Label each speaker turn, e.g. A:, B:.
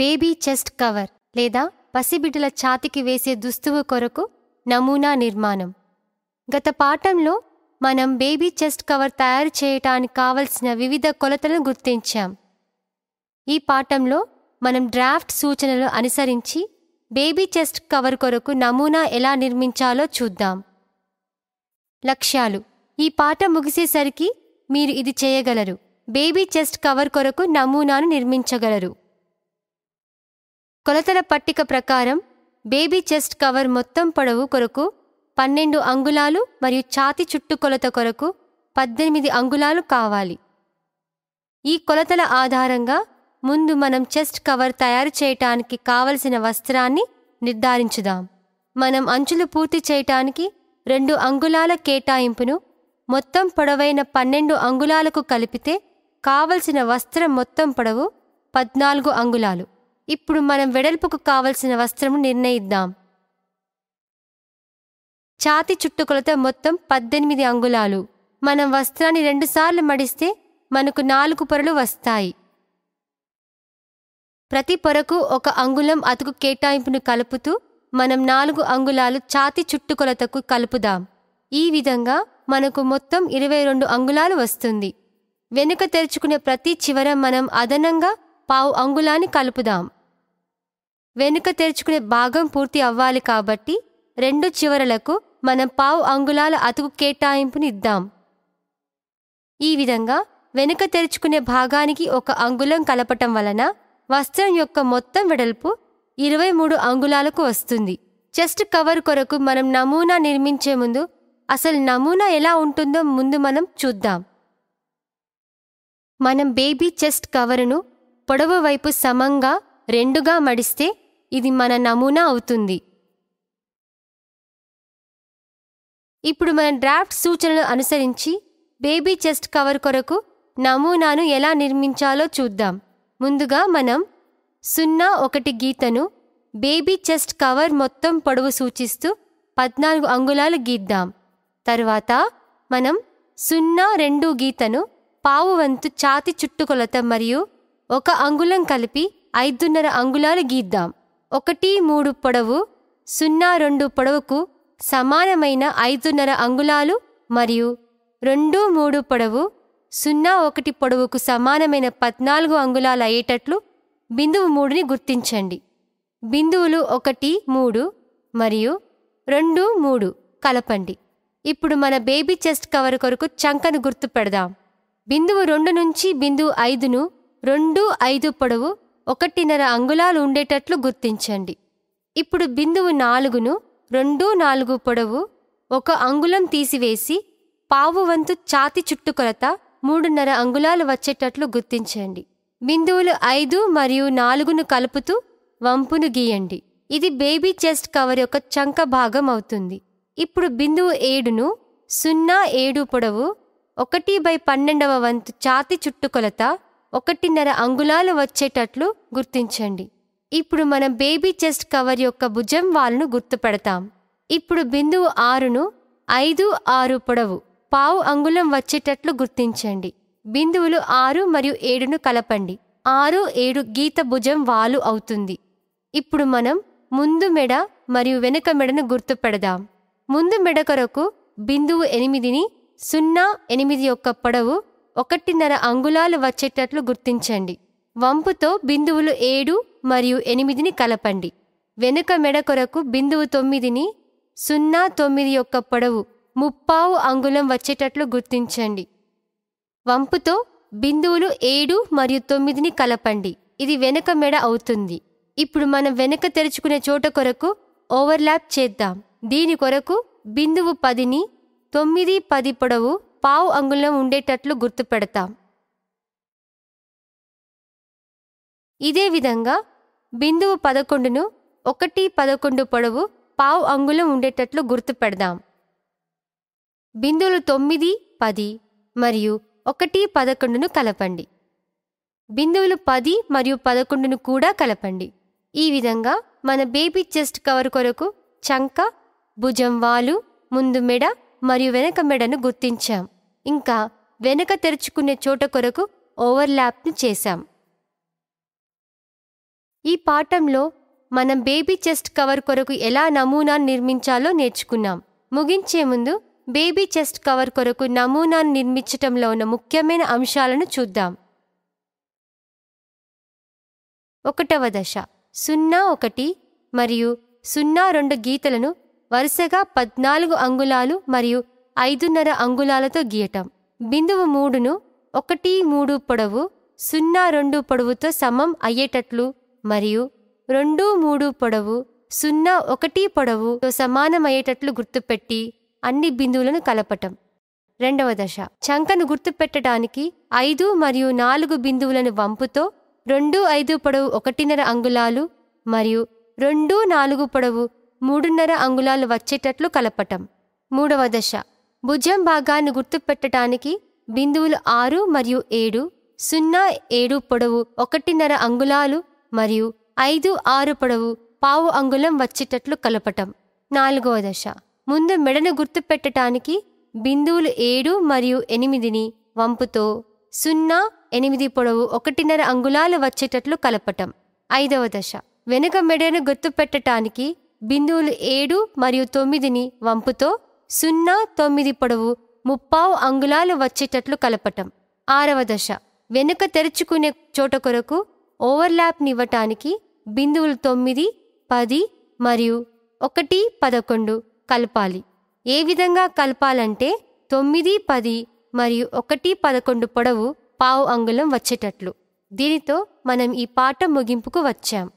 A: baby chest cover లేదా పసిబిడ్డల ఛాతికి వేసే దుస్తువు కొరకు నమూనా నిర్మాణం గత పాఠంలో మనం బేబీ చెస్ట్ కవర్ తయారు చేయటానికి కావలసిన వివిధ కొలతలను గుర్తించాం ఈ పాఠంలో మనం డ్రాఫ్ట్ సూచనలు అనుసరించి బేబీ చెస్ట్ కవర్ కొరకు నమూనా ఎలా నిర్మించాలో చూద్దాం లక్ష్యాలు ఈ పాఠం ముగిసేసరికి మీరు ఇది చేయగలరు బేబీ చెస్ట్ కవర్ కొరకు నమూనాను నిర్మించగలరు కొలతల పట్టిక ప్రకారం బేబీ చెస్ట్ కవర్ మొత్తం పొడవు కొరకు పన్నెండు అంగుళాలు మరియు ఛాతి చుట్టుకొలత కొరకు పద్దెనిమిది అంగుళాలు కావాలి ఈ కొలతల ఆధారంగా ముందు మనం చెస్ట్ కవర్ తయారు చేయటానికి కావలసిన వస్త్రాన్ని నిర్ధారించుదాం మనం అంచులు పూర్తి చేయటానికి రెండు అంగుళాల కేటాయింపును మొత్తం పొడవైన పన్నెండు అంగుళాలకు కలిపితే కావలసిన వస్త్రం మొత్తం పొడవు పద్నాలుగు అంగుళాలు ఇప్పుడు మనం వెడల్పుకు కావలసిన వస్త్రము నిర్ణయిద్దాం ఛాతి చుట్టుకొలత మొత్తం పద్దెనిమిది అంగుళాలు మనం వస్త్రాన్ని రెండుసార్లు మడిస్తే మనకు నాలుగు పొరలు వస్తాయి ప్రతి పొరకు ఒక అంగుళం అతుకు కేటాయింపును కలుపుతూ మనం నాలుగు అంగుళాలు ఛాతి చుట్టుకొలతకు కలుపుదాం ఈ విధంగా మనకు మొత్తం ఇరవై రెండు అంగుళాలు వస్తుంది వెనుక తెరుచుకునే ప్రతి చివర మనం అదనంగా పావు అంగుళాన్ని కలుపుదాం వెనుక తెరుచుకునే భాగం పూర్తి అవ్వాలి కాబట్టి రెండు చివరలకు మనం పావు అంగుళాల అతుకు కేటాయింపునిద్దాం ఈ విధంగా వెనుక తెరుచుకునే భాగానికి ఒక అంగుళం కలపటం వలన వస్త్రం యొక్క మొత్తం వెడల్పు ఇరవై మూడు అంగుళాలకు వస్తుంది చెస్ట్ కవర్ కొరకు మనం నమూనా నిర్మించే ముందు అసలు నమూనా ఎలా ఉంటుందో ముందు మనం చూద్దాం మనం బేబీ చెస్ట్ కవరును పొడవు వైపు సమంగా రెండుగా మడిస్తే ఇది మన నమూనా అవుతుంది ఇప్పుడు మన డ్రాఫ్ట్ సూచనలు అనుసరించి బేబీ చెస్ట్ కవర్ కొరకు నమూనాను ఎలా నిర్మించాలో చూద్దాం ముందుగా మనం సున్నా ఒకటి గీతను బేబీ చెస్ట్ కవర్ మొత్తం పొడవు సూచిస్తూ పద్నాలుగు అంగుళాలు గీద్దాం తర్వాత మనం సున్నా రెండు గీతను పావు వంతు ఛాతి చుట్టుకొలత మరియు ఒక అంగుళం కలిపి ఐదున్నర అంగుళాలు గీద్దాం ఒకటి మూడు పొడవు సున్నా రెండు పొడవుకు సమానమైన ఐదున్నర అంగుళాలు మరియు రెండు మూడు పొడవు సున్నా ఒకటి పొడవుకు సమానమైన పద్నాలుగు అంగుళాలు అయ్యేటట్లు బిందువు మూడుని గుర్తించండి బిందువులు ఒకటి మూడు మరియు రెండు మూడు కలపండి ఇప్పుడు మన బేబీ చెస్ట్ కవర్ కొరకు చంకను గుర్తు పెడదాం బిందువు రెండు నుంచి బిందువు ఐదును రెండు ఐదు పొడవు ఒకటిన్నర అంగుళాలు ఉండేటట్లు గుర్తించండి ఇప్పుడు బిందువు నాలుగును రెండు నాలుగు పొడవు ఒక అంగుళం తీసివేసి పావు వంతు ఛాతి చుట్టుకొలత మూడున్నర అంగుళాలు వచ్చేటట్లు గుర్తించండి బిందువులు ఐదు మరియు నాలుగును కలుపుతూ వంపును గీయండి ఇది బేబీ చెస్ట్ కవర్ యొక్క చంక భాగం అవుతుంది ఇప్పుడు బిందువు ఏడును సున్నా ఏడు పొడవు ఒకటి బై పన్నెండవ వంతు ఛాతి చుట్టుకొలత ఒకటిన్నర అంగుళాలు వచ్చేటట్లు గుర్తించండి ఇప్పుడు మనం బేబీ చెస్ట్ కవర్ యొక్క భుజం వాల్ను గుర్తుపెడతాం ఇప్పుడు బిందువు ఆరును ఐదు ఆరు పొడవు పావు అంగుళం వచ్చేటట్లు గుర్తించండి బిందువులు ఆరు మరియు ఏడును కలపండి ఆరు ఏడు గీత భుజం వాలు అవుతుంది ఇప్పుడు మనం ముందు మెడ మరియు వెనుక మెడను గుర్తుపెడదాం ముందు మెడ కొరకు బిందువు ఎనిమిదిని సున్నా ఎనిమిది యొక్క పొడవు ఒకటిన్నర అంగుళాలు వచ్చేటట్లు గుర్తించండి వంపుతో బిందువులు ఏడు మరియు ఎనిమిదిని కలపండి వెనుక మెడ కొరకు బిందువు తొమ్మిదిని సున్నా తొమ్మిది యొక్క పొడవు ముప్పావు అంగుళం వచ్చేటట్లు గుర్తించండి వంపుతో బిందువులు ఏడు మరియు తొమ్మిదిని కలపండి ఇది వెనుక మెడ అవుతుంది ఇప్పుడు మనం వెనుక తెరుచుకునే చోట కొరకు ఓవర్లాప్ చేద్దాం దీని కొరకు బిందువు పదిని తొమ్మిది పది పొడవు పావు అంగుళం ఉండేటట్లు గుర్తుపెడతాం ఇదే విధంగా బిందువు పదకొండును ఒకటి పదకొండు పొడవు పావు అంగుళం ఉండేటట్లు గుర్తుపెడదాం బిందువులు తొమ్మిది పది మరియు ఒకటి పదకొండును కలపండి బిందువులు పది మరియు పదకొండును కూడా కలపండి ఈ విధంగా మన బేబీ చెస్ట్ కవర్ కొరకు చంక భుజం వాలు ముందు మెడ మరియు వెనక మెడను గుర్తించాం ఇంకా వెనక తెరుచుకునే చోట కొరకు ఓవర్లాప్ను చేశాం ఈ పాఠంలో మనం బేబీ చెస్ట్ కవర్ కొరకు ఎలా నమూనా నిర్మించాలో నేర్చుకున్నాం ముగించే ముందు బేబీ చెస్ట్ కవర్ కొరకు నమూనా నిర్మించటంలో ఉన్న ముఖ్యమైన అంశాలను చూద్దాం ఒకటవ దశ సున్నా ఒకటి మరియు సున్నా రెండు గీతలను వరుసగా పద్నాలుగు అంగుళాలు మరియు ఐదున్నర అంగుళాలతో గీయటం బిందువు మూడును ఒకటి మూడు పొడవు సున్నా రెండు పొడవుతో సమం అయ్యేటట్లు మరియు రెండు మూడు పొడవు సున్నా ఒకటి పొడవుతో సమానమయ్యేటట్లు గుర్తుపెట్టి అన్ని బిందువులను కలపటం రెండవ దశ చంకను గుర్తుపెట్టడానికి ఐదు మరియు నాలుగు బిందువులను వంపుతో రెండు ఐదు పొడవు ఒకటిన్నర అంగుళాలు మరియు రెండు నాలుగు పొడవు మూడున్నర అంగుళాలు వచ్చేటట్లు కలపటం మూడవ దశ భుజం భాగాన్ని గుర్తుపెట్టడానికి బిందువులు ఆరు మరియు ఏడు సున్నా ఏడు పొడవు ఒకటిన్నర అంగుళాలు మరియు ఐదు ఆరు పొడవు పావు అంగుళం వచ్చేటట్లు కలపటం నాలుగవ దశ ముందు మెడను గుర్తుపెట్టడానికి బిందువులు ఏడు మరియు ఎనిమిదిని వంపుతో సున్నా ఎనిమిది పొడవు ఒకటిన్నర అంగుళాలు వచ్చేటట్లు కలపటం ఐదవ దశ వెనుక మెడను గుర్తుపెట్టడానికి బిందువులు ఏడు మరియు తొమ్మిదిని వంపుతో సున్నా తొమ్మిది పొడవు ముప్పావు అంగుళాలు వచ్చేటట్లు కలపటం ఆరవ దశ వెనుక తెరుచుకునే చోట కొరకు ఓవర్లాప్నివ్వటానికి బిందువులు తొమ్మిది పది మరియు ఒకటి పదకొండు కలపాలి ఏ విధంగా కలపాలంటే తొమ్మిది పది మరియు ఒకటి పదకొండు పొడవు పావు అంగుళం వచ్చేటట్లు దీనితో మనం ఈ పాఠం ముగింపుకు వచ్చాం